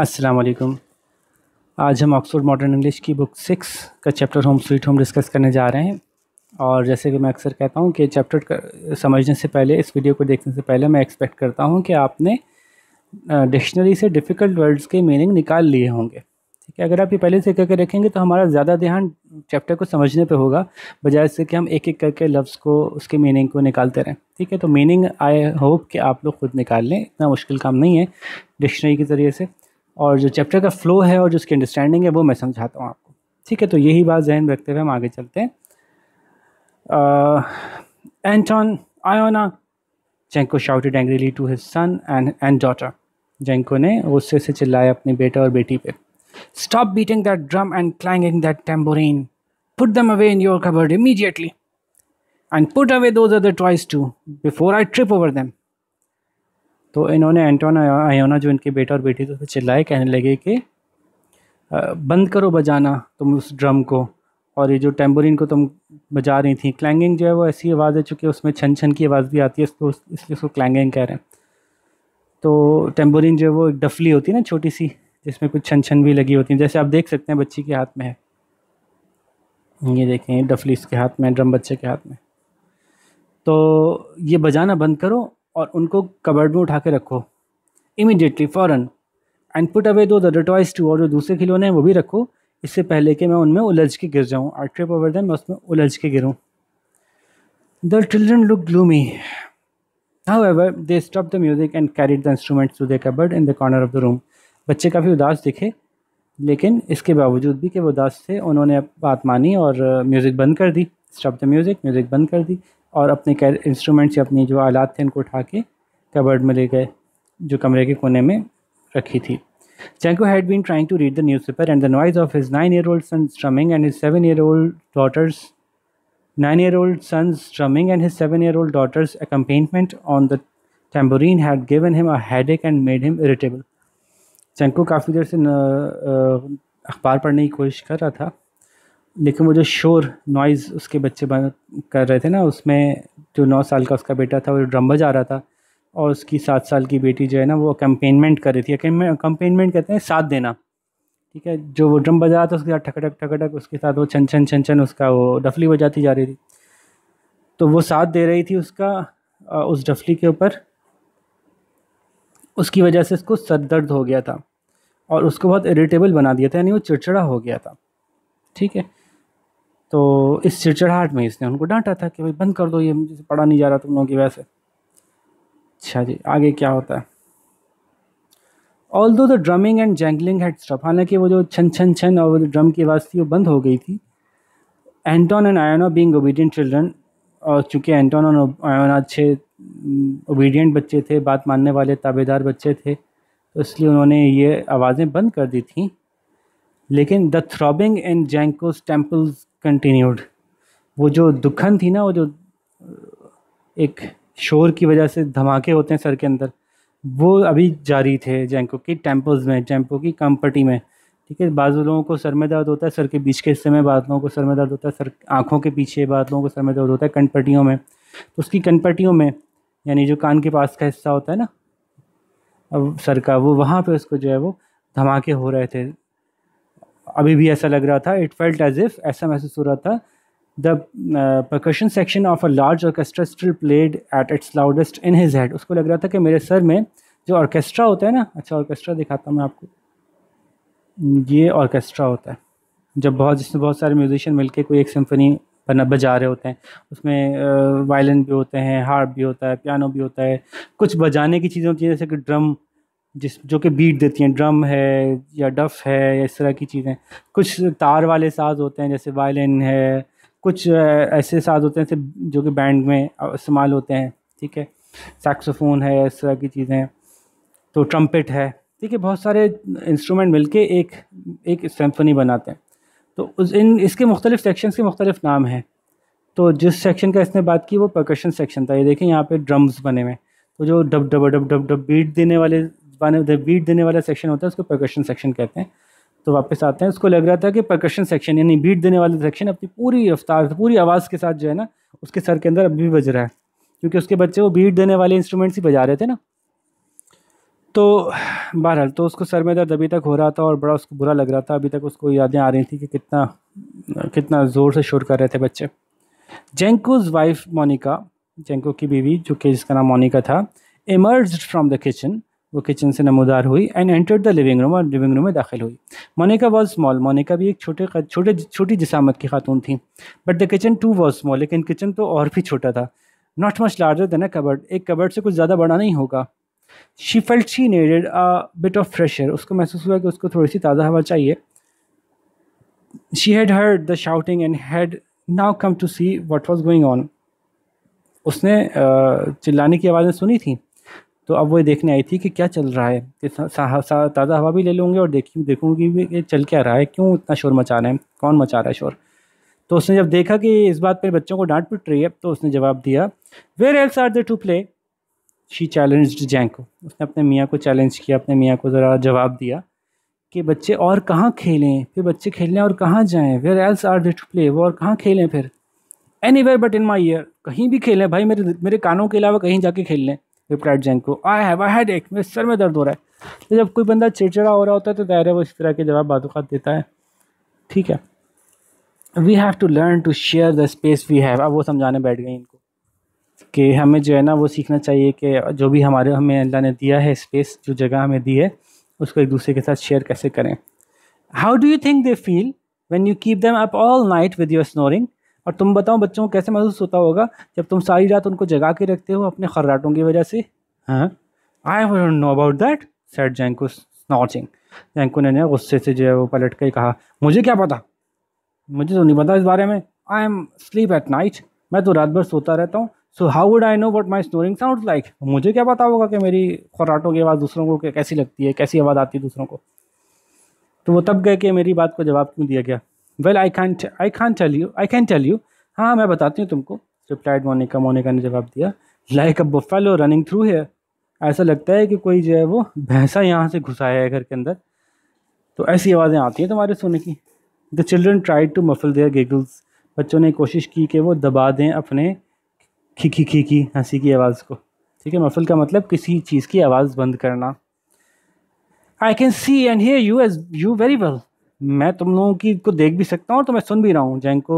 अस्सलाम वालेकुम आज हम ऑक्सफोर्ड मॉडर्न इंग्लिश की बुक सिक्स का chapter home sweet home discuss करने जा रहे हैं और जैसे कि मैं अक्सर कहता हूँ कि चैप्टर समझने से पहले इस वीडियो को देखने से पहले मैं एक्सपेक्ट करता हूँ कि आपने डिक्शनरी से डिफ़िकल्ट वर्ड्स के मीनिंग निकाल लिए होंगे ठीक है अगर आप ये पहले से करके रखेंगे तो हमारा ज़्यादा ध्यान चैप्टर को समझने पर होगा बजाय इससे कि हम एक एक करके लफ्ज़ को उसके मीनिंग को निकालते रहें ठीक है तो मीनिंग आई होप कि आप लोग खुद निकाल लें इतना मुश्किल काम नहीं है डिक्शनरी के ज़रिए से और जो चैप्टर का फ्लो है और जो उसकी अंडरस्टैंडिंग है वो मैं समझाता हूँ आपको ठीक है तो यही बात जहन रखते हुए हम आगे चलते हैं Anton Iona Jenko shouted angrily to his son and and daughter Jenko ने गुस्से से चिल्लाया अपने बेटे और बेटी पे stop beating that drum and clanging that tambourine put them away in your cupboard immediately and put away those other toys too before I trip over them तो इन्होंने एंटोन आयोना जो इनके बेटा और बेटी थे चिल्लाए कहने लगे कि बंद करो बजाना तुम उस ड्रम को और ये जो टेम्बोरिन को तुम बजा रही थी क्लैंगिंग जो है वो ऐसी आवाज़ है चूँकि उसमें छन छन की आवाज़ भी आती है इसको इसलिए उसको क्लैंगिंग कह रहे हैं तो टेम्बोरिन जो है वो एक डफली होती है ना छोटी सी जिसमें कुछ छन छन भी लगी होती है जैसे आप देख सकते हैं बच्ची के हाथ में है ये देखें डफली इसके हाथ में ड्रम बच्चे के हाथ में तो ये बजाना बंद करो और उनको कबर्ड में उठा के रखो इमिडिएटली फ़ौरन एंड पुट अवे दो दर टॉइस टू और जो दूसरे खिलौने हैं वो भी रखो इससे पहले कि मैं उनमें उलझ के गिर जाऊँ और ट्रिप ओवर दैन मैं उसमें उलझ के गिरूँ the children look gloomy ever they stop the music and carried the instruments to their cupboard in the corner of the room बच्चे काफ़ी उदास दिखे लेकिन इसके बावजूद भी कि वो उदास थे उन्होंने बात मानी और म्यूज़िक बंद कर दी स्टॉप द म्यूज़िक म्यूज़िक बंद कर दी और अपने इंस्ट्रूमेंट्स या अपनी जो आलात थे उनको उठा के कबर्ड में ले गए जो कमरे के कोने में रखी थी Chenko had been trying to read the newspaper and the noise of his nine year old son strumming and his seven year old daughter's nine year old son strumming and his seven year old daughter's accompaniment on the tambourine had given him a headache and made him irritable Chenko काफ़ी देर से अखबार पढ़ने की कोशिश कर रहा था लेकिन वो जो शोर नॉइज़ उसके बच्चे कर रहे थे ना उसमें जो नौ साल का उसका बेटा था वो ड्रम बजा रहा था और उसकी सात साल की बेटी जो है ना वो कंपेनमेंट कर रही थी कंपेनमेंट कहते हैं साथ देना ठीक है जो वो ड्रम बजा रहा था उसके साथ ठकटक ठकटक उसके साथ वो छन छन छन छन उसका वो डफली बजाती जा रही थी तो वो साथ दे रही थी उसका उस डफली के ऊपर उसकी वजह से उसको सर दर्द हो गया था और उसको बहुत इरिटेबल बना दिया था यानी वो चिड़चिड़ा हो गया था ठीक है तो इस चिड़चिड़ाहट में इसने उनको डांटा था कि भाई बंद कर दो ये मुझे पढ़ा नहीं जा रहा तुम लोगों की वजह से अच्छा जी आगे क्या होता है although the drumming and jangling had stop हालांकि वो जो छन छन छन और जो ड्रम की आवाज़ थी वो बंद हो गई थी Anton and Iona being obedient children और चूँकि एंटोन और आयोना अच्छे ओबीडियंट बच्चे थे बात मानने वाले ताबेदार बच्चे थे तो इसलिए उन्होंने ये आवाज़ें बंद कर दी थी लेकिन the throbbing and Jenko's temples continued वो जो दुखन थी ना वो जो एक शोर की वजह से धमाके होते हैं सर के अंदर वो अभी जारी थे जैंको की टेम्पोज में जैम्पो की कंपटी में ठीक है बाज़ लोगों को सर में दर्द होता है सर के बीच के हिस्से में बाद लोगों को सर में दर्द होता है सर आँखों के पीछे बाद लोगों को सर में दर्द होता है कनपट्टियों में तो उसकी कनपट्टियों में यानी जो कान के पास का हिस्सा होता है ना अब सर का वो वहाँ पे उसको जो है वो धमाके हो रहे थे अभी भी ऐसा लग रहा था इट फेल्ट एज इफ ऐसा महसूस हो रहा था the percussion section of a large orchestra still played at its loudest in his head उसको लग रहा था कि मेरे सर में जो ऑर्केस्ट्रा होता है ना अच्छा ऑर्केस्ट्रा दिखाता हूँ मैं आपको ये ऑर्केस्ट्रा होता है जब बहुत जिसमें बहुत सारे म्यूजिशियन मिलके कोई एक सिम्फनी बना बजा रहे होते हैं उसमें वायलिन uh, भी होते हैं हार्प भी होता है पियानो भी होता है कुछ बजाने की चीज़ें होती हैं जैसे कि ड्रम जिस जो कि बीट देती हैं ड्रम है या डफ है या इस तरह की चीज़ें कुछ तार वाले साज होते हैं जैसे वायलिन है कुछ ऐसे साज होते हैं जो कि बैंड में इस्तेमाल होते हैं ठीक है सैक्सोफोन है इस तरह की चीज़ें तो ट्रम्पेट है ठीक है बहुत सारे इंस्ट्रूमेंट मिलके एक एक सिम्फनी बनाते हैं तो उस इन इसके मुख्तलिफ सेक्शन के मुख्तलिफ नाम हैं तो जिस सेक्शन का इसने बात की वो प्रकर्शन सेक्शन था ये देखें यहाँ पे ड्रम्स बने हुए तो जो डब डब डब डब डब बीट देने वाले वन ऑफ द बीट देने वाला सेक्शन होता है उसको प्रकर्शन सेक्शन कहते हैं तो वापस आते हैं उसको लग रहा था कि प्रकर्शन सेक्शन यानी बीट देने वाला सेक्शन अपनी पूरी रफ्तार पूरी आवाज़ के साथ जो है ना उसके सर के अंदर अभी भी बज रहा है क्योंकि उसके बच्चे वो बीट देने वाले इंस्ट्रूमेंट्स ही बजा रहे थे ना तो बहरहाल तो उसको सर में दर्द अभी तक हो रहा था और बड़ा उसको बुरा लग रहा था अभी तक उसको यादें आ रही थी कि कितना कितना ज़ोर से शोर कर रहे थे बच्चे जेंकोज वाइफ मोनिका जेंको की बीवी जो कि जिसका नाम मोनिका था इमर्ज फ्राम द किचन वो किचन से नमोदार हुई and enter the living room और लिविंग रूम में दाखिल हुई मोनिका वॉज स्मॉल मोनिका भी एक छोटे छोटे छोटी जिसामत की खातून थी but the kitchen too was small लेकिन किचन तो और भी छोटा था not much larger than a cupboard एक कबर्ड से कुछ ज़्यादा बड़ा नहीं होगा she felt she needed a bit of fresher उसको महसूस हुआ कि उसको थोड़ी सी ताज़ा हवा चाहिए she had heard the shouting and had now come to see what was going on उसने चिल्लाने की आवाज़ें सुनी थी तो अब वो देखने आई थी कि क्या चल रहा है कि ताज़ा हवा भी ले लूँगी और देखी देखूँगी भी कि चल क्या रहा है क्यों इतना शोर मचा रहे हैं कौन मचा रहा है शोर तो उसने जब देखा कि इस बात पर बच्चों को डांट पिट रही है तो उसने जवाब दिया where else are they to play she challenged Jenko उसने अपने मियाँ को चैलेंज किया अपने मियाँ को ज़रा जवाब दिया कि बच्चे और कहाँ खेलें फिर बच्चे खेलने और कहाँ जाएँ where else are they to play वो और कहाँ खेलें फिर any but in my ear कहीं भी खेलें भाई मेरे मेरे कानों के अलावा कहीं जाके खेल लें रिप्लाइड को आई हैव अ एक मेरे सर में दर्द हो रहा है तो जब कोई बंदा चिड़चिड़ा हो रहा होता है तो दायरे वो इस तरह के जवाब बातूकात देता है ठीक है we have to learn to share the space we have अब वो समझाने बैठ गए इनको कि हमें जो है ना वो सीखना चाहिए कि जो भी हमारे हमें अल्लाह ने दिया है स्पेस जो जगह हमें दी है उसको एक दूसरे के साथ शेयर कैसे करें how do you think they feel when you keep them up all night with your snoring और तुम बताओ बच्चों को कैसे महसूस होता होगा जब तुम सारी रात उनको जगा के रखते हो अपने खर्राटों की वजह से हाँ I won't know about that said Jenko snatching Jenko ने गुस्से से जो है वो पलट के कहा मुझे क्या पता मुझे तो नहीं पता इस बारे में I am sleep at night मैं तो रात भर सोता रहता हूँ so how would I know what my snoring sound like मुझे क्या पता होगा कि मेरी खुराटों की आवाज़ दूसरों को कैसी लगती है कैसी आवाज़ आती है दूसरों को तो वो तब गए कि मेरी बात को जवाब क्यों दिया गया well I can't I can tell you I can tell you हाँ मैं बताती हूँ तुमको रिप्लाइड मोनिका मोनिका ने जवाब दिया like a buffalo running through है ऐसा लगता है कि कोई जो है वो भैंसा यहाँ से घुसाया है घर के अंदर तो ऐसी आवाज़ें आती हैं तुम्हारे सोने की the children try to muffle their giggles बच्चों ने कोशिश की कि वो दबा दें अपने खिखी खिखी हंसी की आवाज़ को ठीक है मफल का मतलब किसी चीज़ की आवाज़ बंद करना I can see and hear you as you very well मैं तुम लोगों की को देख भी सकता हूँ और तो मैं सुन भी रहा हूँ Jenko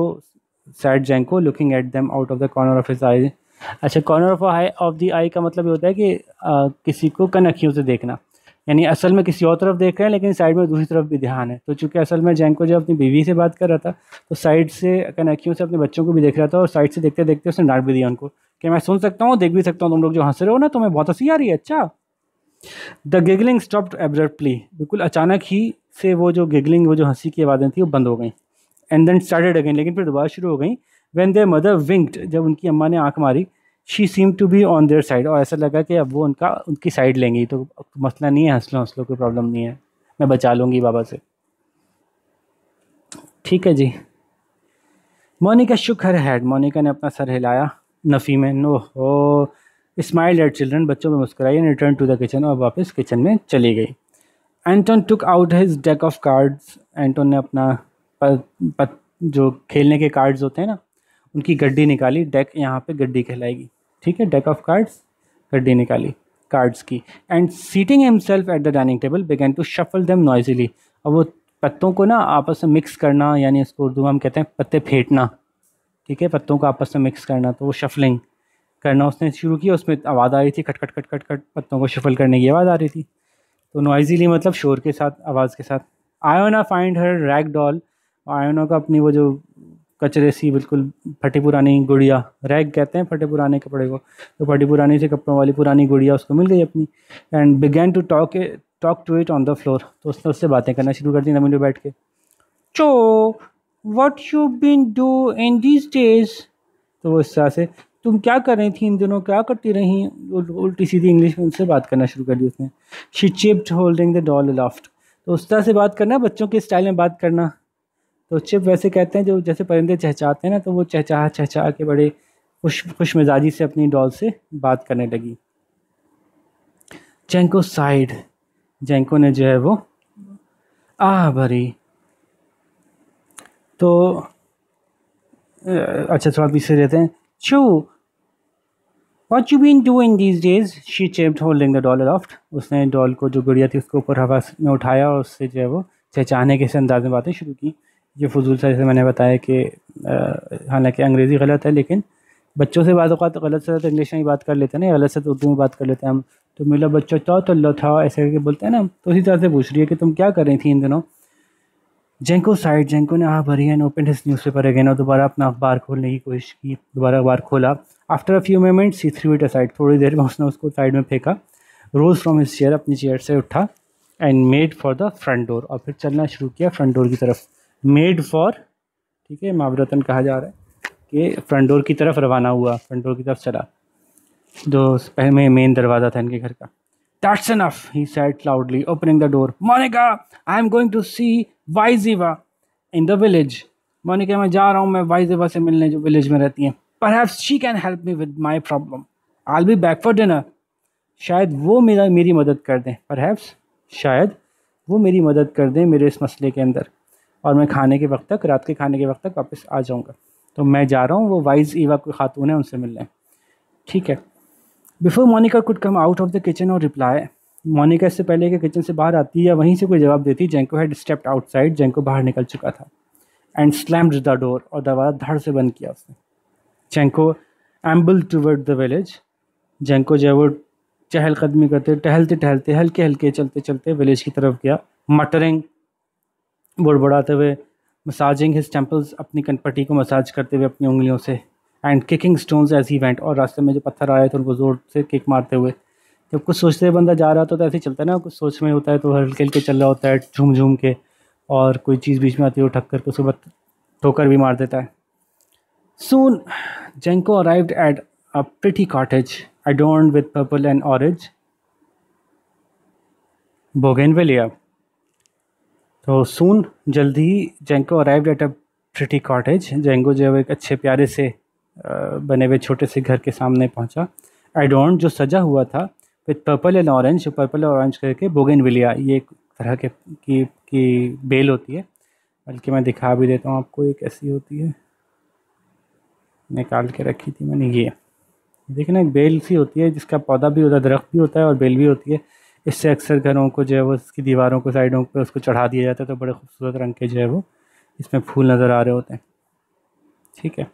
said Jenko looking at them out of the corner of his eye अच्छा corner of eye of the eye का मतलब ये होता है कि आ, किसी को कन अखियों से देखना यानी असल में किसी और तरफ देख रहे हैं लेकिन साइड में दूसरी तरफ भी ध्यान है तो चूंकि असल में जैंको जब अपनी बीवी से बात कर रहा था तो साइड से कन अखियों से अपने बच्चों को भी देख रहा था और साइड से देखते देखते उसने डांट भी दिया उनको कि मैं सुन सकता हूँ देख भी सकता हूँ तुम लोग जो हंस रहे हो ना तुम्हें बहुत हंसी आ रही है अच्छा द गिगलिंग स्टॉप्ड एब्रप्टली बिल्कुल अचानक ही से वो जो गिगलिंग वो जो हंसी की आवाज़ें थी वो बंद हो गई एंड देन स्टार्टेड अगेन लेकिन फिर दोबारा शुरू हो गई वैन देर मदर विंक्ड जब उनकी अम्मा ने आँख मारी she seem to be on their side और ऐसा लगा कि अब वो उनका उनकी साइड लेंगी तो मसला नहीं है हंसलो हंसलो कोई प्रॉब्लम नहीं है मैं बचा लूँगी बाबा से ठीक है जी Monica shook her head Monica ने अपना सर हिलाया नफ़ी में नो हो स्माइल एट चिल्ड्रन बच्चों में मुस्कुराई and return to the kitchen और वापस किचन में चली गई Anton took out his deck of cards Anton ने अपना प, प, जो खेलने के कार्ड्स होते हैं ना उनकी गड्डी निकाली डेक यहाँ पे गड्डी कहलाएगी ठीक है डेक ऑफ कार्ड्स गड्डी निकाली कार्ड्स की and sitting himself at the dining table began to shuffle them noisily अब वो पत्तों को ना आपस में मिक्स करना यानी इसको उर्दू में हम कहते हैं पत्ते फेंटना ठीक है पत्तों को आपस में मिक्स करना तो वो शफलिंग करना उसने शुरू किया उसमें आवाज़ आ रही थी खट खट खट खट खट पत्तों को शफल करने की आवाज़ आ रही थी तो नॉइजीली मतलब शोर के साथ आवाज़ के साथ Iona find her rag doll Iona का अपनी वो जो कचरे सी बिल्कुल फटी पुरानी गुड़िया रैग कहते हैं फटे पुराने कपड़े को तो फटी पुरानी से कपड़ों वाली पुरानी गुड़िया उसको मिल गई अपनी and began to talk talk to it on the floor तो उसने उससे बातें करना शुरू कर दी नमीडो बैठ के चो what you been doing these days तो वो इस तरह से तुम क्या कर रही थी इन दिनों क्या करती रही उल्टी सीधी इंग्लिश में उनसे बात करना शुरू कर दी उसने she chirped holding the doll aloft तो उस तरह से बात करना बच्चों के स्टाइल में बात करना तो चिप वैसे कहते हैं जो जैसे परिंदे चहचाते हैं ना तो वो चहचाह चहचाह के बड़े खुश खुश मिजाजी से अपनी डॉल से बात करने लगी जैंको साइड जैंको ने जो है वो आ भरी तो अच्छा थोड़ा पीछे रहते हैं चू what you been doing these days she chirped holding the doll aloft उसने डॉल को जो गुड़िया थी उसको ऊपर हवा में उठाया और उससे जो है वो चहचाने के से अंदाज में बातें शुरू की ये फजूल सा जैसे मैंने बताया कि हालांकि अंग्रेज़ी गलत है लेकिन बच्चों से बात अवत तो गलत से तो इंग्लिश में ही बात कर लेते हैं ना गलत से तो उर्दू में बात कर लेते हैं हम तो मेरा बच्चा था तो अल्लाह था ऐसे करके बोलते हैं ना तो उसी तरह से पूछ रही है कि तुम क्या कर रही थी इन दिनों जेंको साइड जेंको ने आ भरी and open his newspaper again और दोबारा अपना अखबार खोलने की कोशिश की दोबारा अखबार खोला after a few moments he threw it side थोड़ी देर में उसने उसको साइड में फेंका रोज फ्रॉम हिज चेयर अपनी चेयर से उठा and made for the front door और फिर चलना शुरू किया फ्रंट डोर की तरफ मेड फॉर ठीक है मावरतन कहा जा रहा है कि फ्रंट डोर की तरफ रवाना हुआ फ्रंट डोर की तरफ चला जो पहले मेन दरवाज़ा था इनके घर का that's enough he said loudly opening the door Monica I am going to see wise Eva in the village Monica मैं जा रहा हूँ मैं वाइजीवा से मिलने जो विलेज में रहती हैं perhaps she can help me with my problem I be back for dinner शायद वो मेरा मेरी मदद कर दें परहैप्स शायद वो मेरी मदद कर दें मेरे इस मसले के अंदर और मैं खाने के वक्त तक रात के खाने के वक्त तक वापस आ जाऊँगा तो मैं जा रहा हूँ वो वाइज ईवा कोई खातून है उनसे मिलने ठीक है before Monica could come out of the kitchen और रिप्लाई मोनिका इससे पहले कि किचन से बाहर आती या वहीं से कोई जवाब देती Janko had stepped outside Janko बाहर निकल चुका था एंड स्लैम्ड द डोर और दरवाज़ा धड़ से बंद किया उसने Janko amble toward the village Janko जो है वो चहलकदमी करते टहलते टहलते हल्के हल्के चलते चलते विलेज की तरफ गया मटरिंग बुड़बड़ाते हुए मसाजिंग हिज टेम्पल्स अपनी कनपट्टी को मसाज करते हुए अपनी उंगलियों से and kicking stones as he went और रास्ते में जो पत्थर आए थे उनको ज़ोर से किक मारते हुए जब कुछ सोचते हुए बंदा जा रहा था तो ऐसे ही चलता है ना कुछ सोच में होता है तो हल्के हल्के चल रहा होता है झूम झूम के और कोई चीज़ बीच में आती है वो कर के उसके बाद ठोकर भी मार देता है Soon, Jenko arrived at a pretty cottage adorned with purple and orange bougainvillea. तो सून जल्दी ही Janko arrived at a pretty cottage Janko जो एक अच्छे प्यारे से बने हुए छोटे से घर के सामने पहुंचा एडोन जो सजा हुआ था with purple and orange purple and orange करके बोगेन विलिया ये एक तरह के की की बेल होती है बल्कि मैं दिखा भी देता हूँ आपको एक ऐसी होती है निकाल के रखी थी मैंने ये देखना एक बेल सी होती है जिसका पौधा भी होता है दरख्त भी होता है और बेल भी होती है इससे अक्सर घरों को जो है वो इसकी दीवारों को साइडों पर उसको चढ़ा दिया जाता है तो बड़े खूबसूरत रंग के जो है वो इसमें फूल नज़र आ रहे होते हैं ठीक है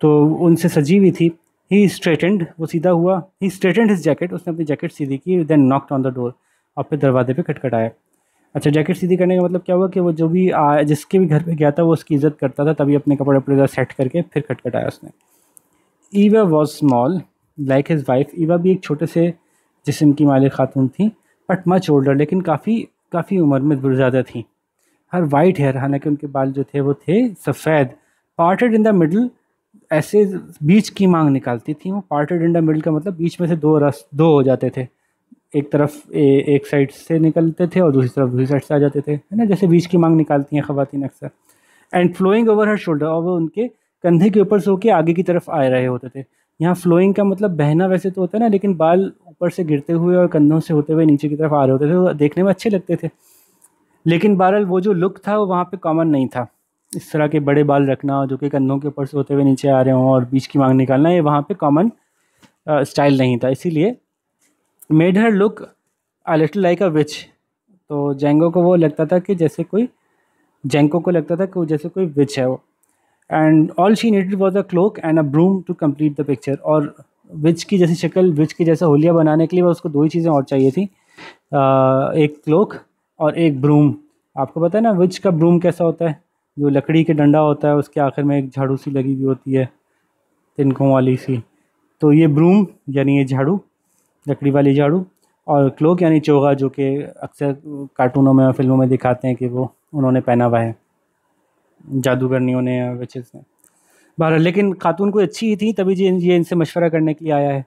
तो उनसे सजी हुई थी ही स्ट्रेटेंड वो सीधा हुआ ही स्ट्रेटेंड हिज जैकेट उसने अपनी जैकेट सीधी की then knocked on the door और फिर दरवाजे पर खटखटाया अच्छा जैकेट सीधी करने का मतलब क्या हुआ कि वो जो भी आ, जिसके भी घर पे गया था वो उसकी इज्जत करता था तभी अपने कपड़े ज़्यादा सेट करके फिर खटखटाया उसने Eva was small like his wife Eva भी एक छोटे से जिसम की मालिक खातून थी बट मच ओल्डर लेकिन काफ़ी काफ़ी उम्र में ज़्यादा थी हर वाइट हेयर हालांकि उनके बाल जो थे वो थे सफ़ेद पार्टेड इन द मिडल ऐसे बीच की मांग निकालती थी वो पार्टेड इन द मिडल का मतलब बीच में से दो रस दो हो जाते थे एक तरफ ए, एक साइड से निकलते थे और दूसरी तरफ दूसरी साइड से आ जाते थे है ना जैसे बीच की मांग निकालती हैं ख़वान अक्सर and flowing over her shoulder और वो उनके कंधे के ऊपर से होके आगे की तरफ आ रहे होते थे यहाँ फ्लोइंग का मतलब बहना वैसे तो होता है ना लेकिन बाल ऊपर से गिरते हुए और कंधों से होते हुए नीचे की तरफ आ रहे होते थे तो देखने में अच्छे लगते थे लेकिन बहरहाल वो जो लुक था वो वहाँ पर कॉमन नहीं था इस तरह के बड़े बाल रखना जो कि कंधों के ऊपर से होते हुए नीचे आ रहे हों और बीच की मांग निकालना ये वहाँ पर कॉमन स्टाइल नहीं था इसीलिए made her look a little like a witch तो जेंगो को वो लगता था कि जैसे कोई जेंको को लगता था कि वो जैसे कोई विच है वो and all she needed was a cloak and a broom to complete the picture और विच की जैसी शक्ल विच की जैसा होलिया बनाने के लिए उसको दो ही चीज़ें और चाहिए थी आ, एक क्लोक और एक ब्रूम आपको पता है ना विच का ब्रूम कैसा होता है जो लकड़ी के डंडा होता है उसके आखिर में एक झाड़ू सी लगी हुई होती है तिनकों वाली सी तो ये ब्रूम यानी ये झाड़ू लकड़ी वाली झाड़ू और क्लोक यानी चोगा जो कि अक्सर कार्टूनों में और फिल्मों में दिखाते हैं कि वो उन्होंने पहना हुआ है जादूगरनियों ने या विचेस ने बहर लेकिन खातून कोई अच्छी ही थी तभी जी ये इनसे मशवरा करने के लिए आया है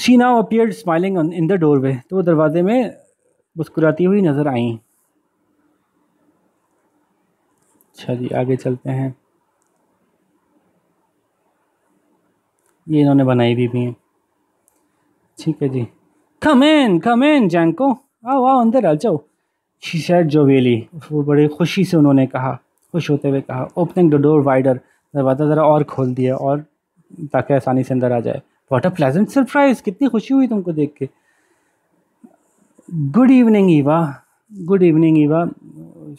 she now appear smiling in the doorway तो वो दरवाजे में मुस्कुराती हुई नज़र आई अच्छा जी आगे चलते हैं ये इन्होंने बनाई भी, भी हैं ठीक है जी कम इन कम इन जैंको आओ आओ अंदर आ जाओ शी सेड जोवेली वो बड़े खुशी से उन्होंने कहा खुश होते हुए कहा ओपनिंग द डोर वाइडर दरवाज़ा ज़रा और खोल दिया और ताकि आसानी से अंदर आ जाए वॉट अ प्लेजेंट सरप्राइज़ कितनी खुशी हुई तुमको देख के good evening Eva good evening Eva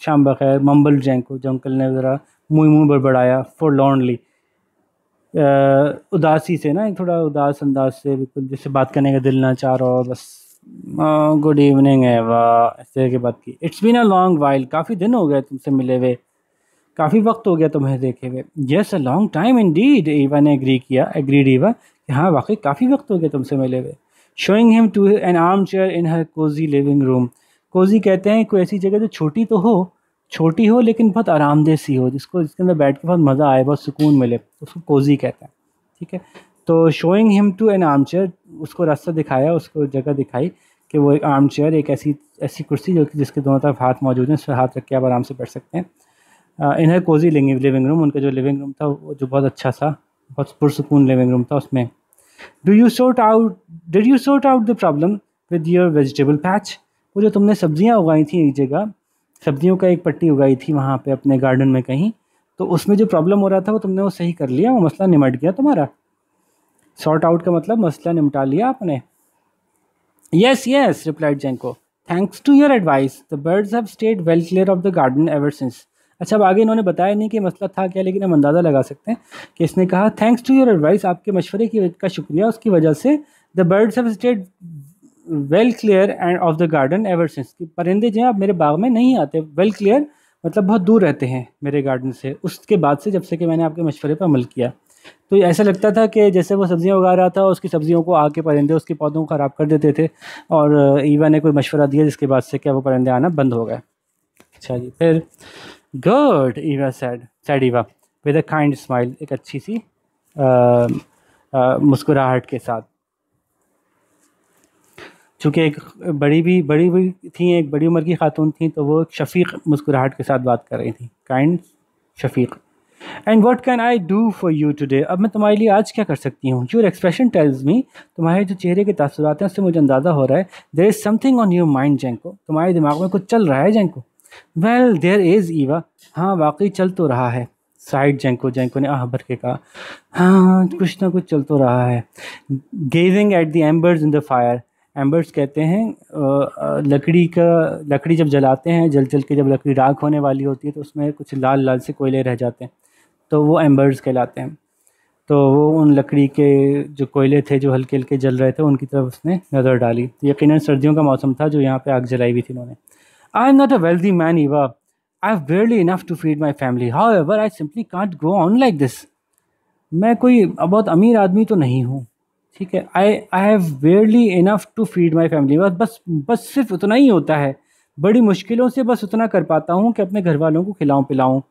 शाम बखैर मम्बल जैंको जंकल ने ज़रा मुँह मुँह बड़बड़ाया फॉर लॉन्डली उदासी से ना एक थोड़ा उदास अंदाज से बिल्कुल जैसे बात करने का दिल ना चाह रहा हो बस गुड इवनिंग है वाह इस तरह की बात की it's been a long while काफ़ी दिन हो गए तुमसे मिले हुए काफ़ी वक्त हो गया तुम्हें देखे हुए yes a long time indeed Eva ने एग्री किया एग्रीड ईवा कि हाँ वाकई काफ़ी वक्त हो गया तुमसे मिले हुए showing him to an armchair in her cosy living room cosy कहते हैं कोई ऐसी जगह जो छोटी तो हो छोटी हो लेकिन बहुत आरामदेह सी हो जिसको जिसके अंदर बैठ के बहुत मज़ा आए बहुत सुकून मिले उसको कोजी कहते हैं ठीक है तो showing him to an armchair उसको रास्ता दिखाया उसको जगह दिखाई कि वो एक आर्म चेयर एक ऐसी ऐसी कुर्सी जो कि जिसके दोनों तरफ हाथ मौजूद हैं उस पर हाथ रख के आप आराम से बैठ सकते हैं इन्हें कोजी लेंगे लिविंग रूम उनका जो लिविंग रूम था वो जो बहुत अच्छा सा बहुत पुरसकून लिविंग रूम था उसमें do you sort out did you sort out the problem with your vegetable patch वो जो तुमने सब्जियाँ उगाई थी एक जगह सब्जियों का एक पट्टी उगाई थी वहाँ पे अपने गार्डन में कहीं तो उसमें जो प्रॉब्लम हो रहा था वो तुमने वो सही कर लिया वो मसला निमट गया तुम्हारा सॉर्ट आउट का मतलब मसला निमटा लिया आपने yes yes replied Janko thanks to your advice the birds have stayed well clear of the garden ever since अच्छा अब आगे इन्होंने बताया नहीं कि मसला था क्या लेकिन हम अंदाज़ा लगा सकते हैं कि इसने कहा थैंक्स टू योर एडवाइस आपके मशवरे की का शुक्रिया उसकी वजह से the birds have stayed well clear and of the garden ever since कि परिंदे जो हैं अब मेरे बाग में नहीं आते वेल क्लियर मतलब बहुत दूर रहते हैं मेरे गार्डन से उसके बाद से जब से कि मैंने आपके मशवरे पर अमल किया तो ऐसा लगता था कि जैसे वो सब्ज़ियाँ उगा रहा था उसकी सब्ज़ियों को आके परिंदे उसके पौधों को ख़राब कर देते थे और ईवा uh, ने कोई मशवरा दिया जिसके बाद से क्या वो परिंदे आना बंद हो गए अच्छा जी फिर good Eva said said Eva with a kind smile एक अच्छी सी uh, uh, मुस्कुराहट के साथ चूँकि एक बड़ी भी बड़ी हुई थी एक बड़ी उम्र की खातून थी तो वो शफीक मुस्कुराहट के साथ बात कर रही थी काइंड शफीक and what can I do for you today अब मैं तुम्हारे लिए आज क्या कर सकती हूँ योर एक्सप्रेशन टेल्स मी तुम्हारे जो चेहरे के तासरात हैं उससे मुझे अंदाज़ा हो रहा है there is something on your mind Janko तुम्हारे दिमाग में कुछ चल रहा है Janko well there is Eva हाँ वाकई चल तो रहा है साइड जैंको जैंको ने आह भर के कहा हाँ कुछ ना कुछ चल तो रहा है gazing at the embers in the fire embers कहते हैं लकड़ी का लकड़ी जब जलाते हैं जल जल के जब लकड़ी राख होने वाली होती है तो उसमें कुछ लाल लाल से कोयले रह जाते हैं तो वो एम्बर्स कहलाते हैं तो वो उन लकड़ी के जो कोयले थे जो हल्के हल्के जल रहे थे उनकी तरफ उसने नज़र डाली तो यकीन सर्दियों का मौसम था जो यहाँ पर आग जलाई हुई थी इन्होंने I am not a wealthy man Eva I have barely enough to feed my family however I simply can't go on like this मैं कोई बहुत अमीर आदमी तो नहीं हूँ ठीक है I I have barely enough to feed my family बस बस बस सिर्फ उतना ही होता है बड़ी मुश्किलों से बस उतना कर पाता हूँ कि अपने घर वालों को खिलाऊँ पिलाऊँ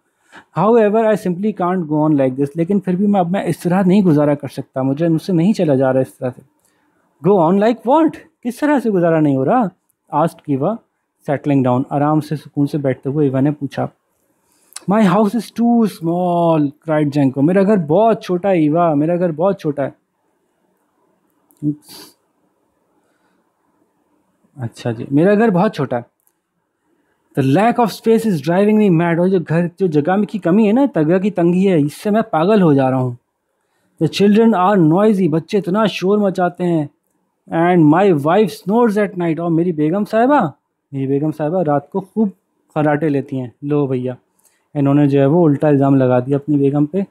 however I simply can't go on like this लेकिन फिर भी मैं अब मैं इस तरह नहीं गुजारा कर सकता मुझे मुझसे नहीं चला जा रहा इस तरह से गो ऑन लाइक वॉट किस तरह से गुजारा नहीं हो रहा आस्ट की वह सेटलिंग डाउन आराम से सुकून से बैठते हुए इवा ने पूछा my house is too small cried Janko मेरा घर बहुत छोटा है ईवा मेरा घर बहुत छोटा है हम्म। अच्छा जी मेरा घर बहुत छोटा है the lack of space is driving me mad और जो घर जो जगह में की कमी है ना तगह की तंगी है इससे मैं पागल हो जा रहा हूँ द चिल्ड्रन आर नॉइजी बच्चे इतना शोर मचाते हैं and my wife snores at night और मेरी बेगम साहिबा मेरी बेगम साहिबा रात को खूब खराटे लेती हैं लो भैया इन्होंने जो है वो उल्टा इल्ज़ाम लगा दिया अपनी बेगम पे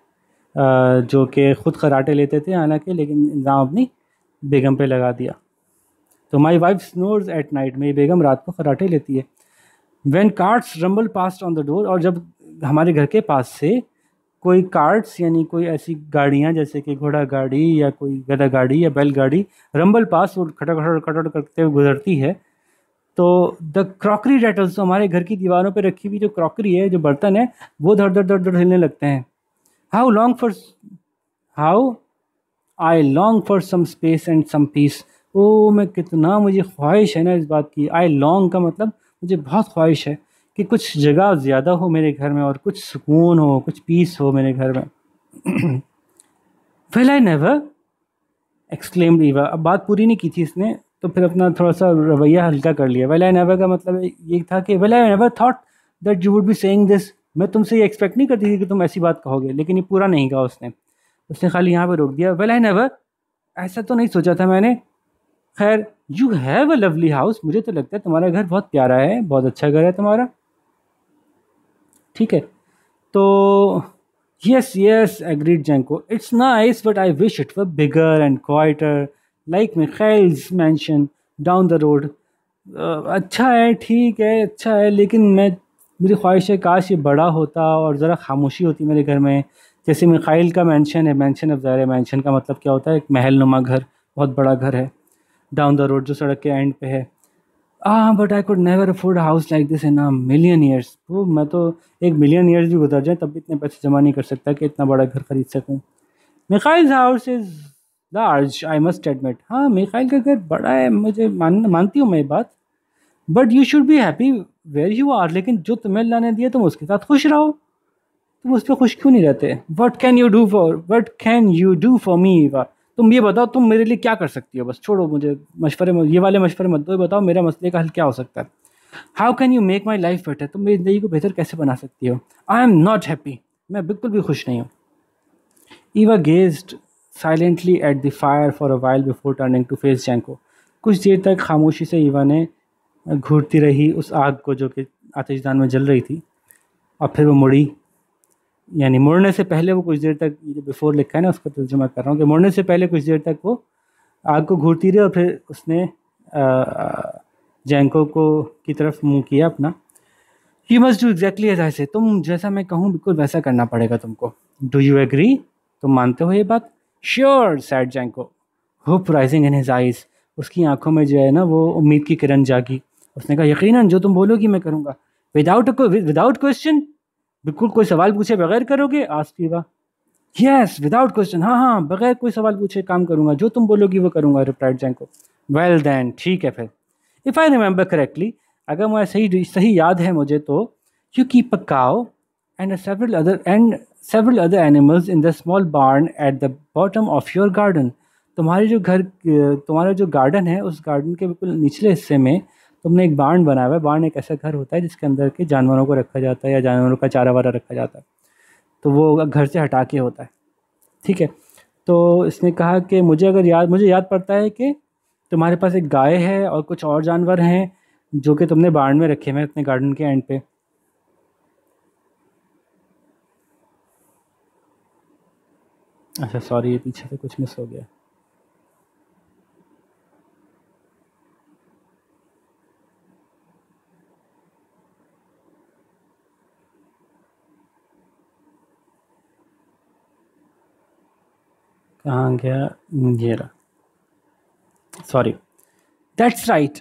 जो कि ख़ुद खराटे लेते थे हालांकि लेकिन इल्ज़ाम अपनी बेगम पे लगा दिया तो my wife snores at night मेरी बेगम रात को कराटे लेती है when carts rumble past on the door और जब हमारे घर के पास से कोई कार्ड्स यानी कोई ऐसी गाड़ियाँ जैसे कि घोड़ा गाड़ी या कोई गदा गाड़ी या बैल गाड़ी रंबल पास वो खटड़ खटड़ खटड़ करते हुए गुजरती है तो द क्रॉकरी रैटल्स तो हमारे घर की दीवारों पर रखी हुई जो क्रॉकरी है जो बर्तन है वो धड़ धड़ धड़ धड़ हिलने लगते हैं how long for how I long for some space and some peace oh मैं कितना मुझे ख्वाहिश है ना इस बात की आई लॉन्ग का मतलब मुझे बहुत ख्वाहिश है कि कुछ जगह ज़्यादा हो मेरे घर में और कुछ सुकून हो कुछ पीस हो मेरे घर में well I never exclaimed Eva अब बात पूरी नहीं की थी इसने तो फिर अपना थोड़ा सा रवैया हल्का कर लिया वेल आई नेवर का मतलब ये था कि well I never thought that you would be saying this मैं तुमसे ये एक्सपेक्ट नहीं करती थी कि तुम ऐसी बात कहोगे लेकिन ये पूरा नहीं कहा उसने उसने खाली यहाँ पर रोक दिया वेल आई नेवर ऐसा तो नहीं सोचा था मैंने खैर you have a lovely house मुझे तो लगता है तुम्हारा घर बहुत प्यारा है बहुत अच्छा घर है तुम्हारा ठीक है तो yes yes agreed Janko it's nice but I wish it were bigger and quieter like Mikhail's mansion down the road अच्छा है ठीक है अच्छा है लेकिन मैं मेरी ख्वाहिश है काश ये बड़ा होता और ज़रा खामोशी होती मेरे घर में जैसे मिखाइल का मैंशन है मैंशन अब ज़ाहिर मैंशन का मतलब क्या होता है एक महल नुमा घर बहुत बड़ा घर है डाउन द रोड जो सड़क के एंड पे है ah but I could never afford house like this in million years वो मैं तो एक मिलियन ईयर्स भी गुजर जाए तब भी इतने पैसे जमा नहीं कर सकता कि इतना बड़ा घर खरीद सकूँ Mikhail house is large I must admit हाँ मिखाइल का घर बड़ा है मुझे मान मानती हूँ मैं ये बात but you should be happy where you are लेकिन जो तुम्हें लाने दिया तुम उसके साथ खुश रहो तुम उस पर खुश क्यों नहीं रहते what can you do for what can you do for me वा तुम ये बताओ तुम मेरे लिए क्या कर सकती हो बस छोड़ो मुझे मशवरे ये वाले मशवरे मत दो बताओ मेरा मसले का हल क्या हो सकता है how can you make my life better तुम मेरी ज़िंदगी को बेहतर कैसे बना सकती हो आई एम नॉट हैप्पी मैं बिल्कुल भी खुश नहीं हूँ Eva gazed silently at the fire for a while before turning to face Janko कुछ देर तक खामोशी से ईवा ने घूरती रही उस आग को जो कि आतिशदान में जल रही थी और फिर वो मुड़ी यानी मुड़ने से पहले वो कुछ देर तक जो बिफोर लिखा है ना उसका तर्जुमा कर रहा हूँ कि मुड़ने से पहले कुछ देर तक वो आग को घूरती रही और फिर उसने जैंको को की तरफ मुंह किया अपना you must do exactly as ऐसे तुम जैसा मैं कहूँ बिल्कुल वैसा करना पड़ेगा तुमको डू यू एग्री तुम मानते हो ये बात sure said Janko hope rising in his eyes उसकी आंखों में जो है ना वो उम्मीद की किरण जागी उसने कहा यकीनन जो तुम बोलोगी मैं करूँगा विदाउट विदाउट क्वेश्चन बिल्कुल कोई सवाल पूछे बगैर करोगे ask you yes without question हाँ हाँ बगैर कोई सवाल पूछे काम करूँगा जो तुम बोलोगी वो करूँगा रिप्लाइड जैंको वेल देन ठीक है फिर इफ़ आई रिमेंबर करेक्टली अगर मैं सही सही याद है मुझे तो you keep a cow and several other and several other animals in the small barn at the bottom of your garden तुम्हारे जो घर तुम्हारा जो गार्डन है उस गार्डन के बिल्कुल निचले हिस्से में तुमने एक बाढ़ बनाया हुआ है बाण एक ऐसा घर होता है जिसके अंदर के जानवरों को रखा जाता है या जानवरों का चारा वारा रखा जाता है तो वो घर से हटा के होता है ठीक है तो इसने कहा कि मुझे अगर याद मुझे याद पड़ता है कि तुम्हारे पास एक गाय है और कुछ और जानवर हैं जो कि तुमने बाढ़ में रखे हुए अपने गार्डन के एंड पे अच्छा सॉरी ये पीछे से कुछ मिस हो गया कहाँ गया ये रहा sorry that's right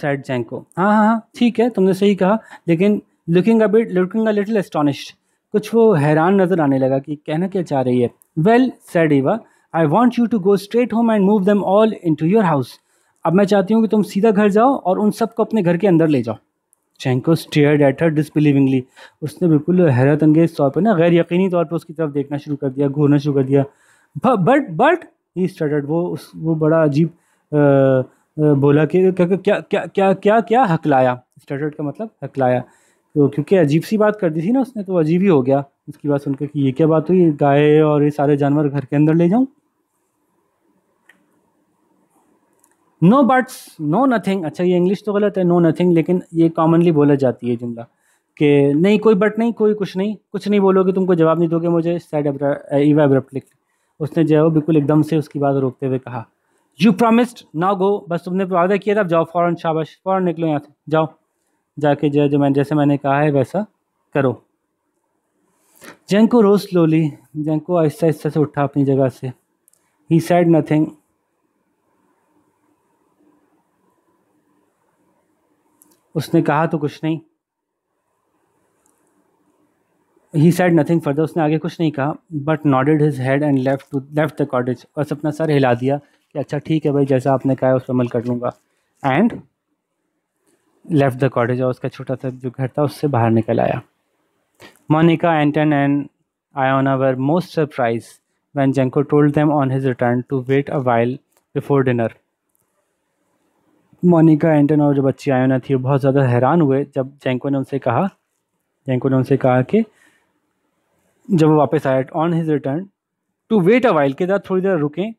said Janko हाँ हाँ हाँ ठीक है तुमने सही कहा लेकिन looking a bit looking a little astonished कुछ वो हैरान नज़र आने लगा कि कहना क्या चाह रही है well said Eva I want you to go straight home and move them all into your house अब मैं चाहती हूँ कि तुम सीधा घर जाओ और उन सबको अपने घर के अंदर ले जाओ चैंको स्टेयर एट हर डिसबिलीविंगली उसने बिल्कुल हैरत अंगेज तौर पर ना गैर यकीनी तौर पर उसकी तरफ देखना शुरू कर दिया घूरना शुरू कर दिया बट बट ही स्टार्टेड वो उस वो बड़ा अजीब बोला कि क्या क्या क्या क्या क्या हकलाया स्टार्टेड का मतलब हकलाया तो क्योंकि अजीब सी बात कर दी थी ना उसने तो अजीब ही हो गया उसकी बात सुनकर कि ये क्या बात हुई गाय और ये सारे जानवर घर के अंदर ले जाऊं नो बट्स नो नथिंग अच्छा ये इंग्लिश तो गलत है नो नथिंग लेकिन ये कॉमनली बोला जाती है जुमला कि नहीं कोई बट नहीं कोई कुछ नहीं कुछ नहीं बोलोगे तुमको जवाब नहीं दोगे मुझे सैड एब्रा uh, लिख उसने जो है वो बिल्कुल एकदम से उसकी बात रोकते हुए कहा यू प्रोमिस्ड नाउ गो बस तुमने तो वादा किया था जाओ फ़ौरन शाबाश फ़ौरन निकलो यहाँ से जाओ जाके जो जो मैं जैसे मैंने कहा है वैसा करो जैंको रोज स्लोली जैंको आहिस्ता आहिस्ता से उठा अपनी जगह से ही सैड नथिंग उसने कहा तो कुछ नहीं ही सैड नथिंग फर्दर उसने आगे कुछ नहीं कहा but nodded his head and left to left the cottage बस अपना सर हिला दिया कि अच्छा ठीक है भाई जैसा आपने कहा है उस पर अमल कर लूँगा एंड लेफ्ट द कॉटेज और उसका छोटा सा जो घर था उससे बाहर निकल आया Monica Anton and Iona were most surprised when Janko told them on his return to wait a while before dinner Monica Anton और जो बच्ची आयोना थी वो बहुत ज़्यादा हैरान हुए जब जेंको ने उनसे कहा जेंको ने उनसे कहा कि जब वो वापस आया on his return to wait a while के दादा थोड़ी देर रुकें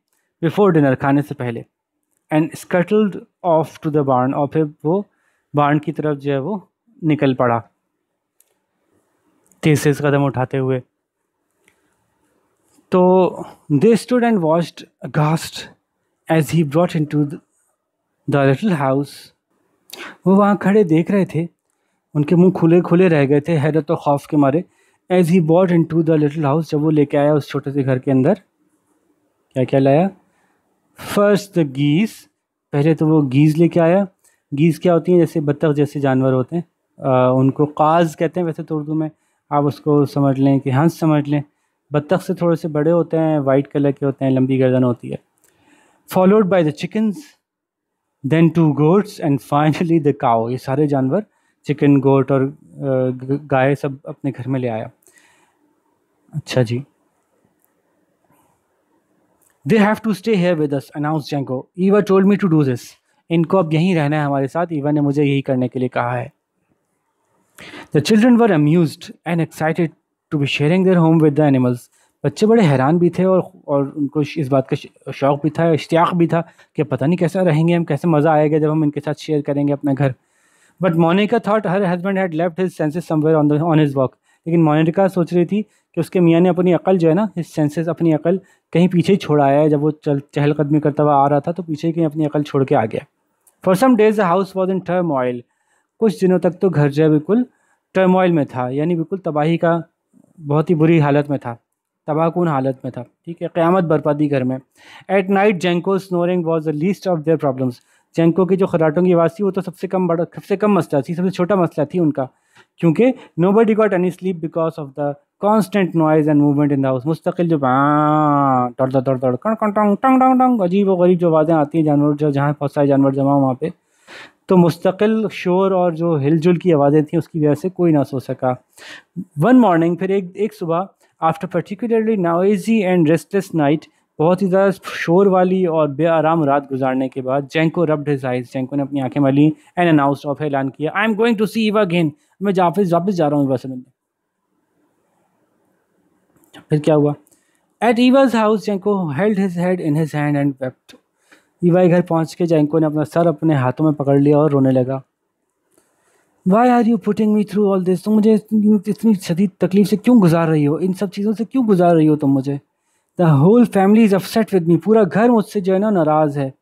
बिफोर डिनर खाने से पहले and scuttled off to the barn और फिर वो बार्न की तरफ जो है वो निकल पड़ा तेज तेज कदम उठाते हुए तो they stood and watched aghast as he brought into the little house वो वहाँ खड़े देख रहे थे उनके मुंह खुले खुले रह गए थे हैरत और खौफ के मारे as he bought into the little house जब वो लेके आया उस छोटे से घर के अंदर क्या क्या लाया फर्स्ट द गीस पहले तो वो गीज़ लेके आया गीज़ क्या होती हैं जैसे बत्तख जैसे जानवर होते हैं आ, उनको काज कहते हैं वैसे तो उर्दू में आप उसको समझ लें कि हंस समझ लें बत्तख से थोड़े से बड़े होते हैं वाइट कलर के होते हैं लंबी गर्दन होती है followed by the chickens then two goats and finally the cow ये सारे जानवर चिकन गोट और गाय सब अपने घर में ले आया अच्छा जी they have to stay here with us announce Janko Eva told me to do this इनको अब यहीं रहना है हमारे साथ ईवा ने मुझे यही करने के लिए कहा है the children were amuse and excited to be sharing their home with the animals बच्चे बड़े हैरान भी थे और और उनको इस बात का शौक़ भी था इश्तियाक भी था कि पता नहीं कैसा रहेंगे हम कैसे मज़ा आएगा जब हम इनके साथ शेयर करेंगे अपना घर but Monica thought her husband had left his senses somewhere on the on his walk लेकिन मोनिका सोच रही थी कि उसके मियाँ ने अपनी अकल जो है ना हिज सेंसेस अपनी अकल कहीं पीछे ही छोड़ आया है जब वो चल चहलकदमी करता हुआ आ रहा था तो पीछे कहीं अपनी अकल छोड़ के आ गया for some days the house was in turmoil कुछ दिनों तक तो घर जो है बिल्कुल टर्मोइल में था यानी बिल्कुल तबाही का बहुत ही बुरी हालत में था तबाहकुन हालत में था ठीक है क़्यामत बर्बादी घर में at night Janko snoring was the least of their problems Janko की जो खराटों की आवाज़ थी वो तो सबसे कम बड़ा सबसे कम मसला थी सबसे छोटा मसला थी उनका क्योंकि nobody got any sleep because of the constant noise and movement in the house मुस्तकिल जो दौड़ हाँ, दौड़ दौड़ कण कण टंग टंग टंग टंग अजीब व गरीब जो आवाज़ें आती हैं जानवर जो जहाँ बहुत सारे जानवर जमा वहाँ पर तो मुस्तकिल शोर और जो हिलजुल की आवाज़ें थी उसकी वजह से कोई ना सो सका वन मॉर्निंग फिर एक एक सुबह after particularly noisy and restless night बहुत ही ज़्यादा शोर वाली और बेआराम रात गुजारने के बाद जैंको रब्ड हिज आइज ने अपनी आंखें मली एंड अनाउंस ऑफ ऐलान किया I am going to see Eva again मैं वापस वापस जा रहा हूँ इवा से मिलने फिर क्या हुआ at Eva's house Janko held his head in his hand and wept Eva घर पहुँच के जैंको ने अपना सर अपने हाथों में पकड़ लिया और रोने लगा why are you putting me through all this तुम मुझे इतनी शदीद तकलीफ से क्यों गुजार रही हो इन सब चीज़ों से क्यों गुजार रही हो तुम मुझे the whole family is upset with me पूरा घर मुझसे जो है ना नाराज़ है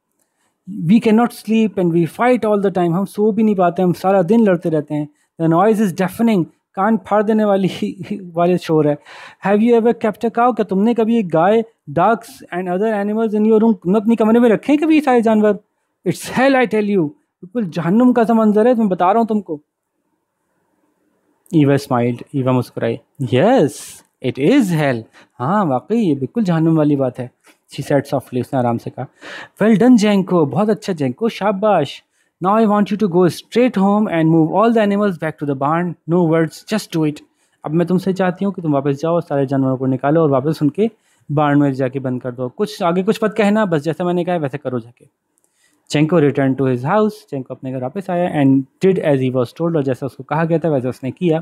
we can not sleep and we fight all the time हम सो भी नहीं पाते हम सारा दिन लड़ते रहते हैं द नॉइज इज़ डेफनिंग कान फाड़ देने वाली वाले शोर है have you ever kept cow क्या तुमने कभी एक गाय dogs and other animals in your room अपनी कमरे में रखे हैं कभी सारे जानवर it's hell I tell you बिल्कुल जहनुम का सा मंजर है मैं बता रहा हूँ तुमको ईवा स्माइल्ड ईवा मुस्कुराई यस इट इज़ हेल हाँ वाकई ये बिल्कुल जानम वाली बात है शी सेट सॉफ्टली उसने आराम से कहा वेल डन जैंको बहुत अच्छा जेंको शाबाश now I want you to go straight home and move all the animals back to the barn no words just do it अब मैं तुमसे चाहती हूँ कि तुम वापस जाओ सारे जानवरों को निकालो और वापस उनके बार्न में जाके बंद कर दो कुछ आगे कुछ पद कहना बस जैसे मैंने कहा वैसे करो जाके Janko return to his house Janko अपने घर वापस आया and did as he was told और जैसा उसको कहा गया था वैसे उसने किया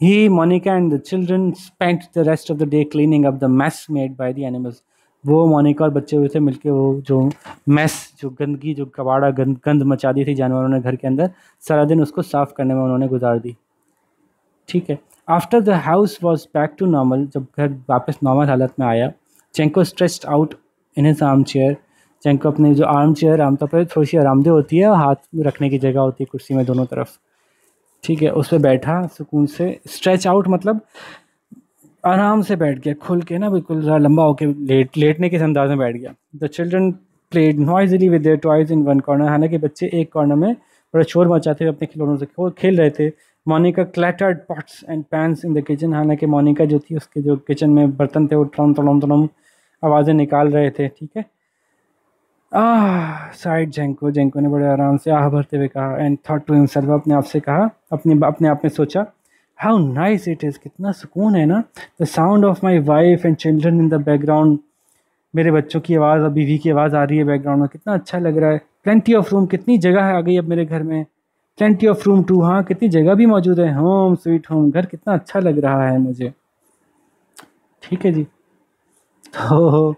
He, Monica, and the children spent the rest of the day cleaning up the mess made by the animals. वो मोनिका और बच्चे हुए थे मिलके वो जो मैस जो गंदगी जो कबाड़ा गंद गंद मचा दी थी जानवरों ने घर के अंदर सारा दिन उसको साफ़ करने में उन्होंने गुजार दी ठीक है after the house was back to normal जब घर वापस नॉर्मल हालत में आया Janko stretched out in his armchair Janko अपने जो आर्म चेयर आमतौर पर थोड़ी सी आरामदेह होती है और हाथ रखने की जगह होती है कुर्सी में दोनों तरफ ठीक है उस पर बैठा सुकून से स्ट्रेच आउट मतलब आराम से बैठ गया खुल के ना बिल्कुल ज़रा लंबा होकर लेट लेटने के अंदाज में बैठ गया the children played noisily with their toys in one corner हालांकि बच्चे एक कॉर्नर में बड़ा शोर मचाते हुए अपने खिलौनों से खेल रहे थे Monica clattered pots and pans in the kitchen हालांकि मोनिका जो थी उसके जो किचन में बर्तन थे वो ट्रम तड़म तड़म आवाज़ें निकाल रहे थे ठीक है आह साइड जेंको जेंको ने बड़े आराम से आह भरते हुए कहा एंड थॉट टू हिमसेल्फ अपने आप से कहा अपने अपने आप में सोचा हाउ नाइस इट इज़ कितना सुकून है ना the sound of my wife and children in the background मेरे बच्चों की आवाज़ और बीवी की आवाज़ आ रही है बैकग्राउंड में कितना अच्छा लग रहा है प्लेंटी ऑफ रूम कितनी जगह है आ गई अब मेरे घर में प्लेंटी ऑफ रूम टू हाँ कितनी जगह भी मौजूद है होम स्वीट होम घर कितना अच्छा लग रहा है मुझे ठीक है जी तो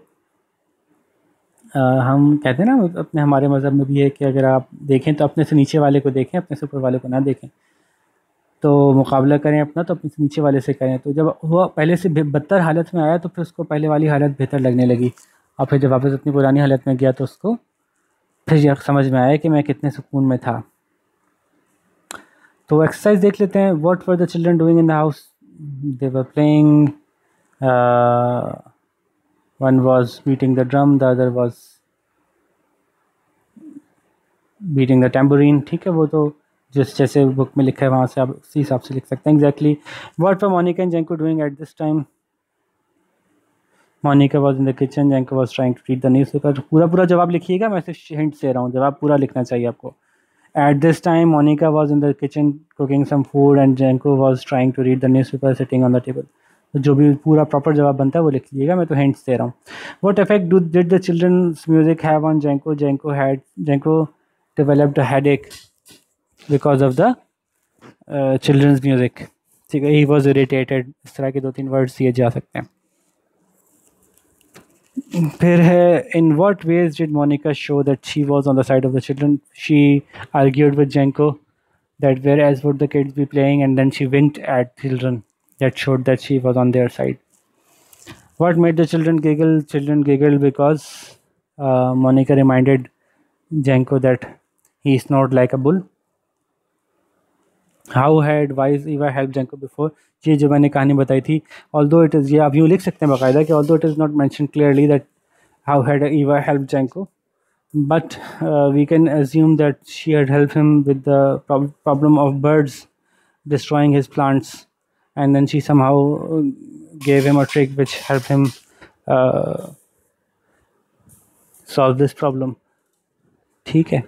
आ, हम कहते हैं ना मतलब अपने हमारे मज़हब में भी है कि अगर आप देखें तो अपने से नीचे वाले को देखें अपने से ऊपर वाले को ना देखें तो मुकाबला करें अपना तो अपने से नीचे वाले से करें तो जब वह पहले से बदतर हालत में आया तो फिर उसको पहले वाली हालत बेहतर लगने लगी और फिर जब वापस अपनी पुरानी हालत में गया तो उसको फिर यह समझ में आया कि मैं कितने सुकून में था तो एक्सरसाइज देख लेते हैं what for the children doing in the house they were playing one was beating the drum the other was beating the tambourine ठीक है वो तो जिस जैसे बुक में लिखा है वहाँ से आप उसी हिसाब से लिख सकते हैं exactly what for Monica and Janko doing at this time Monica was in the kitchen Janko was trying to read the newspaper पूरा पूरा जवाब लिखिएगा मैं सिर्फ हिंट दे रहा हूँ जवाब पूरा लिखना चाहिए आपको At this time, Monica was in the kitchen cooking some food, and Janko was trying to read the newspaper sitting on the table. जो भी पूरा प्रॉपर जवाब बनता है वो लिख लीजिएगा मैं तो हिंट्स दे रहा हूँ what effect do did the children's music have on Janko Janko had Janko developed had एक because of the children's music ठीक है ही वॉज इरीटेटेड इस तरह के दो तीन वर्ड्स ये जा सकते हैं फिर है in what ways did Monica show that she was on the side of the children she argued with Janko that where as would the kids be playing and then she went at children that showed that she was on their side. What made the children giggle? Children giggle because uh, Monica reminded Janko that he not like a bull. How had wise Eva helped Janko before? ये जो मैंने कहानी बताई थी although it is ये आप यूँ लिख सकते हैं बाकायदा कि although it is not mention clearly that how had Eva help Janko but we can assume that she had help him with the problem and then she somehow uh, gave him a trick which helped him uh, solve this problem ठीक है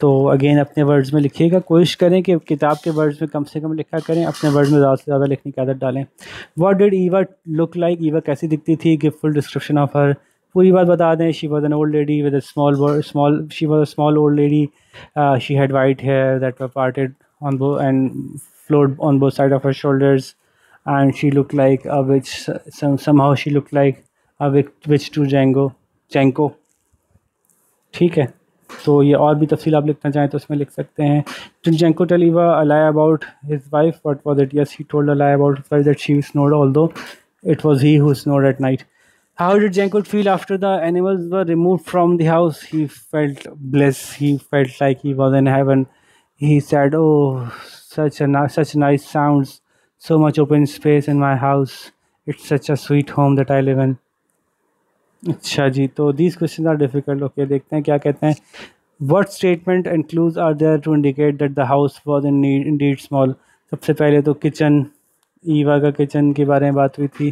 तो again अपने words में लिखिएगा कोशिश करें कि किताब के वर्ड्स में कम से कम लिखा करें अपने वर्ड्स में ज़्यादा से ज़्यादा लिखने की आदत डालें what did Eva look like Eva कैसी दिखती थी give full description of her पूरी बात बता दें she was an old lady with small small she was a small old lady she had white hair that were parted on and flowed on both sides of her shoulders and she looked like a witch somehow she looked like a witch, witch to Django Janko ठीक है तो ये और भी तफसील आप लिखना चाहें तो उसमें लिख सकते हैं तो Janko tell Eva a lie about his wife what was it yes he told a lie about his wife that she she snored. Although it was he who snored at night. How did Jankut feel after the animals were removed from the house? He felt bliss. He felt like he was in heaven. He said, Oh, such a such nice sounds, so much open space in my house. It's such a sweet home that I live in. अच्छा जी तो these question are difficult okay देखते हैं क्या कहते हैं word statement and clues are there to indicate that the house was in indeed small सबसे पहले तो किचन ईवा का किचन के बारे में बात हुई थी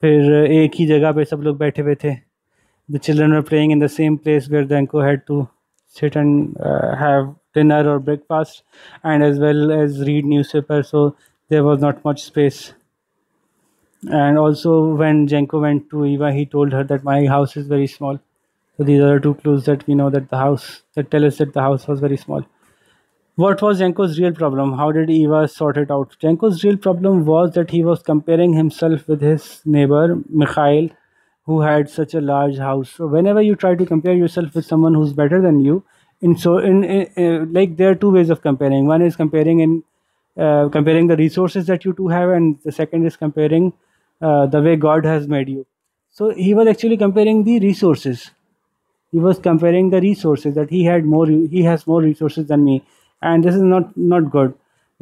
फिर एक ही जगह पे सब लोग बैठे हुए थे the children are playing in the same place where Janko had to sit and have dinner or breakfast and as well as read newspaper so there was not much space and also when Jenko went to Eva he told her that my house is very small so these are two clues that we know that the house that tell us that the house was very small what was Jenko's real problem how did Eva sort it out Jenko's real problem was that he was comparing himself with his neighbor Mikhail who had such a large house so whenever you try to compare yourself with someone who's better than you in so in, in like there are two ways of comparing one is comparing in uh, comparing the resources that you two have and the second is comparing uh, the way god has made you so he was actually comparing the resources he was comparing the resources that he had more he has more resources than me and this is not not good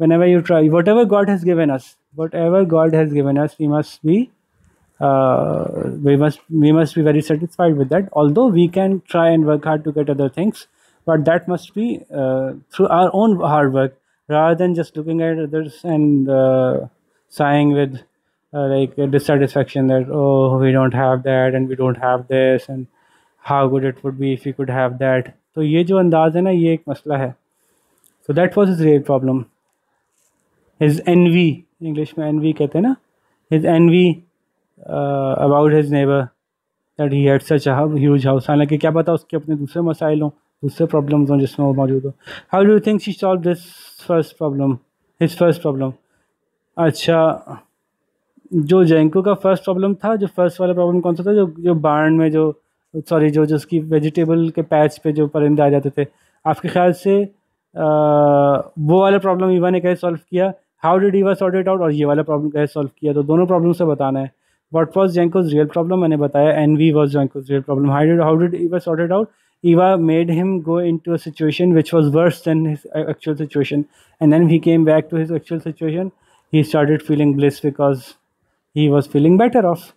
whenever you try whatever god has given us whatever god has given us we must be uh, we must we must be very satisfied with that although we can try and work hard to get other things but that must be uh, through our own hard work rather than just looking at others and uh, sighing with uh, like a dissatisfaction that oh we don't have that and we don't have this and how good it would be if we could have that तो ये जो अंदाज़ है ना ये एक मसला है so that was is real problem his envy English में एन वी कहते हैं ना his envy about his neighbour that he had such huge house हालांकि क्या पता उसके अपने दूसरे मसाइल हों उससे प्रॉब्लम हों जिसमें वो मौजूद हो how do think she solve this first problem his first problem अच्छा जो जैंको का फर्स्ट प्रॉब्लम था जो फर्स्ट वाला प्रॉब्लम कौन सा था जो जो बार्न में जो सॉरी जो जो उसकी वेजिटेबल के पैच पे जो परिंदे आ जाते थे आपके ख्याल से आ, वो वाला प्रॉब्लम ईवा ने कैसे सॉल्व किया how did Eva sort it out और ये वाला प्रॉब्लम कैसे सॉल्व किया तो दोनों प्रॉब्लम से बताना है what was Janko's real problem मैंने बताया envy was Janko's real problem how did how did Eva sort it out Eva made him go into a situation which was worse than his actual situation. And then he came back to his actual situation. He started feeling bliss because he was feeling better off.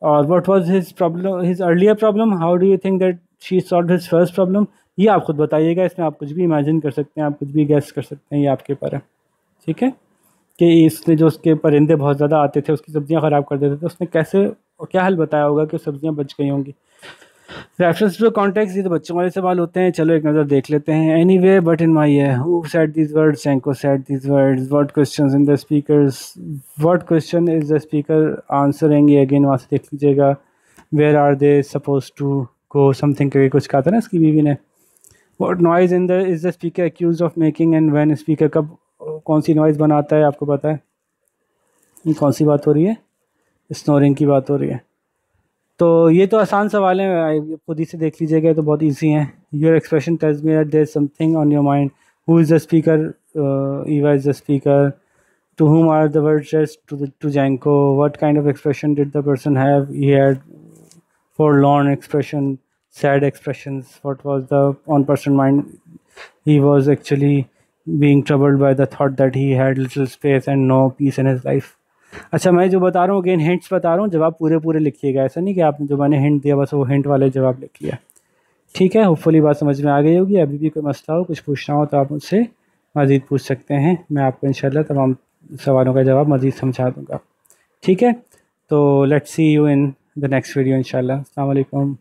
Or what was his problem? His earlier problem? How do you think that she solved his first problem? ये आप खुद बताइएगा इसमें आप कुछ भी imagine कर सकते हैं आप कुछ भी गैस कर सकते हैं ये आपके ऊपर है ठीक है कि इसने जो उसके परिंदे बहुत ज़्यादा आते थे उसकी सब्ज़ियाँ ख़राब कर देते थे तो उसने कैसे क्या हल बताया होगा कि सब्ज़ियाँ बच गई होंगी रेफरेंस टू कॉन्टेक्स्ट ये तो बच्चों वाले सवाल होते हैं चलो एक नज़र देख लेते हैं anyway but in my who said these word Janko said these words what question in the speaker what question is the speaker answer एंगे अगेन वहाँ से देख लीजिएगा where are they suppose to go something करके कुछ कहा था ना इसकी बीवी ने what noise in the is the speaker accuse of making and when speaker कब कौन सी नॉइज़ बनाता है आपको पता है कौन सी बात हो रही है स्नोरिंग की बात हो रही है तो ये तो आसान सवाल है खुद ही से देख लीजिएगा तो बहुत ईजी है your expression tells me that there something on your mind who is the speaker Eva is the speaker to whom are the word to to Janko what kind of expression did the person have he had forlorn expression sad expression what was the on person mind he was actually being troubled by the thought that he had little space and no peace in his life अच्छा मैं जो बता रहा हूँ again hints बता रहा हूँ जवाब पूरे पूरे लिखिएगा ऐसा नहीं कि आपने जो मैंने हिंट दिया बस वो हिंट वाले जवाब लिख लिया ठीक है होपफुली बात समझ में आ गई होगी अभी भी कोई मसला हो कुछ पूछना हो तो आप मुझसे मज़ीद पूछ सकते हैं मैं आपको इन तमाम सवालों का जवाब मज़ीद समझा दूँगा ठीक है तो let's see you in the next video इन शाला